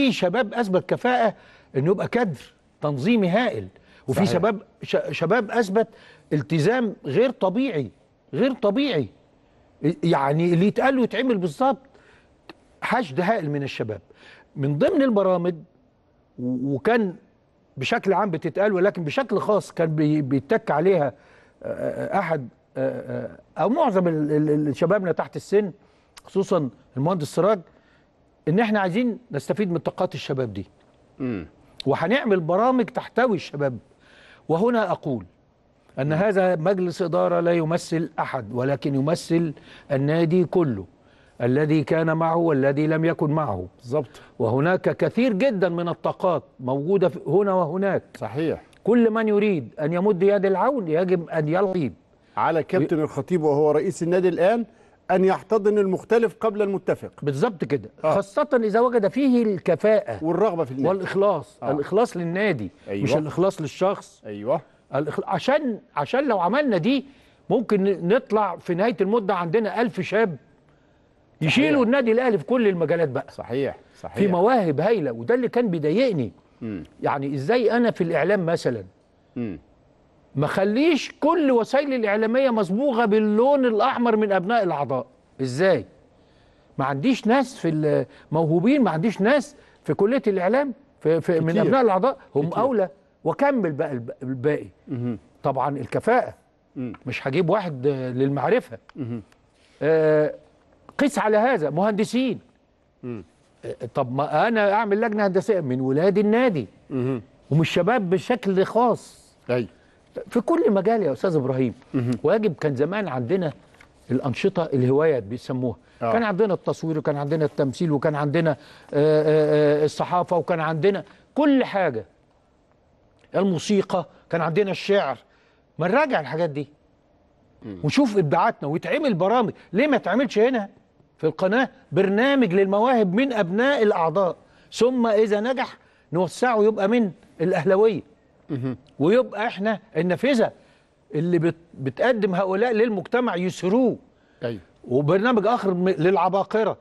في شباب اثبت كفاءه انه يبقى كادر تنظيمي هائل وفي صحيح. شباب شباب اثبت التزام غير طبيعي غير طبيعي يعني اللي يتقال ويتعمل بالظبط حشد هائل من الشباب من ضمن البرامج وكان بشكل عام بتتقال ولكن بشكل خاص كان بيتك عليها احد او معظم شبابنا تحت السن خصوصا المهندس سراج ان احنا عايزين نستفيد من طاقات الشباب دي امم وهنعمل برامج تحتوي الشباب وهنا اقول ان م. هذا مجلس اداره لا يمثل احد ولكن يمثل النادي كله الذي كان معه والذي لم يكن معه بالظبط وهناك كثير جدا من الطاقات موجوده هنا وهناك صحيح كل من يريد ان يمد يد العون يجب ان يلقي على كابتن الخطيب وهو رئيس النادي الان أن يحتضن المختلف قبل المتفق بالظبط كده آه. خاصة إذا وجد فيه الكفاءة والرغبة في النادي والإخلاص آه. الإخلاص للنادي أيوة. مش الإخلاص للشخص أيوه الإخل... عشان عشان لو عملنا دي ممكن نطلع في نهاية المدة عندنا ألف شاب يشيلوا النادي الأهلي في كل المجالات بقى صحيح صحيح في مواهب هايلة وده اللي كان بيضايقني يعني إزاي أنا في الإعلام مثلا م. ما خليش كل وسائل الإعلامية مصبوغة باللون الأحمر من أبناء الأعضاء إزاي؟ ما عنديش ناس في الموهوبين ما عنديش ناس في كلية الإعلام في في من أبناء الأعضاء هم كتير. أولى وكمل بقى الباقي مه. طبعا الكفاءة مه. مش هجيب واحد للمعرفة آه قيس على هذا مهندسين آه طب ما انا اعمل لجنه هندسيه من ولاد النادي مه. ومش شباب بشكل خاص ايوه في كل مجال يا استاذ ابراهيم واجب كان زمان عندنا الانشطه الهوايات بيسموها آه. كان عندنا التصوير وكان عندنا التمثيل وكان عندنا آآ آه، آآ آه، آه، الصحافه وكان عندنا كل حاجه الموسيقى كان عندنا الشعر ما نراجع الحاجات دي ونشوف ابداعاتنا ويتعمل برامج ليه ما تعملش هنا في القناه برنامج للمواهب من ابناء الاعضاء ثم اذا نجح نوسعه يبقى من الاهلاويه ويبقى احنا النافذه اللي بتقدم هؤلاء للمجتمع يسروه ايوه وبرنامج اخر للعباقره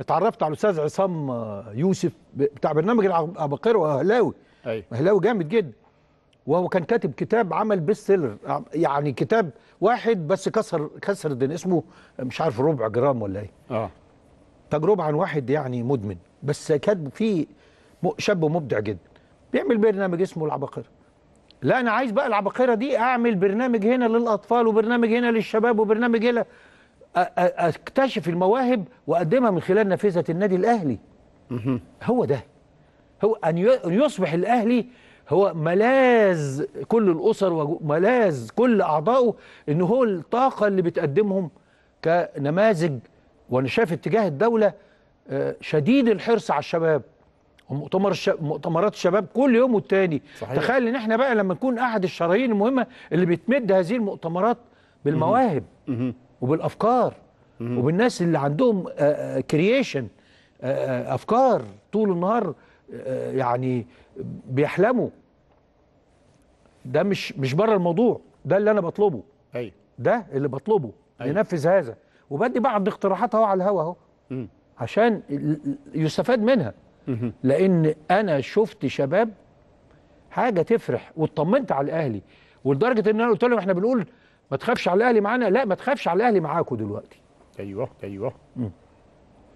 اتعرفت على الاستاذ عصام يوسف بتاع برنامج العباقره واهلاوي ايوه اهلاوي جامد جدا وهو كان كاتب كتاب عمل بيست سيلر يعني كتاب واحد بس كسر كسر الدنيا اسمه مش عارف ربع جرام ولا ايه اه تجربه عن واحد يعني مدمن بس كاتب فيه شاب مبدع جدا بيعمل برنامج اسمه العباقره لا انا عايز بقى العباقره دي اعمل برنامج هنا للاطفال وبرنامج هنا للشباب وبرنامج هنا اكتشف المواهب واقدمها من خلال نافذه النادي الاهلي هو ده هو ان يصبح الاهلي هو ملاذ كل الاسر وملاذ كل اعضائه ان هو الطاقه اللي بتقدمهم كنماذج وانا شايف اتجاه الدوله شديد الحرص على الشباب ومؤتمر الش... مؤتمرات الشباب كل يوم والتاني صحيح. تخيل ان احنا بقى لما نكون احد الشرايين المهمه اللي بتمد هذه المؤتمرات بالمواهب وبالافكار وبالناس اللي عندهم كرييشن آه، آه، آه، افكار طول النهار يعني بيحلموا ده مش مش بره الموضوع ده اللي انا بطلبه ايوه ده اللي بطلبه أيوه. ينفذ هذا وبدي بعض اقتراحاتها اهو على الهوا اهو عشان يستفاد منها لان انا شفت شباب حاجه تفرح واطمنت على الاهلي ولدرجه ان انا قلت لهم احنا بنقول ما تخافش على الاهلي معانا لا ما تخافش على الاهلي معاكم دلوقتي ايوه ايوه مم.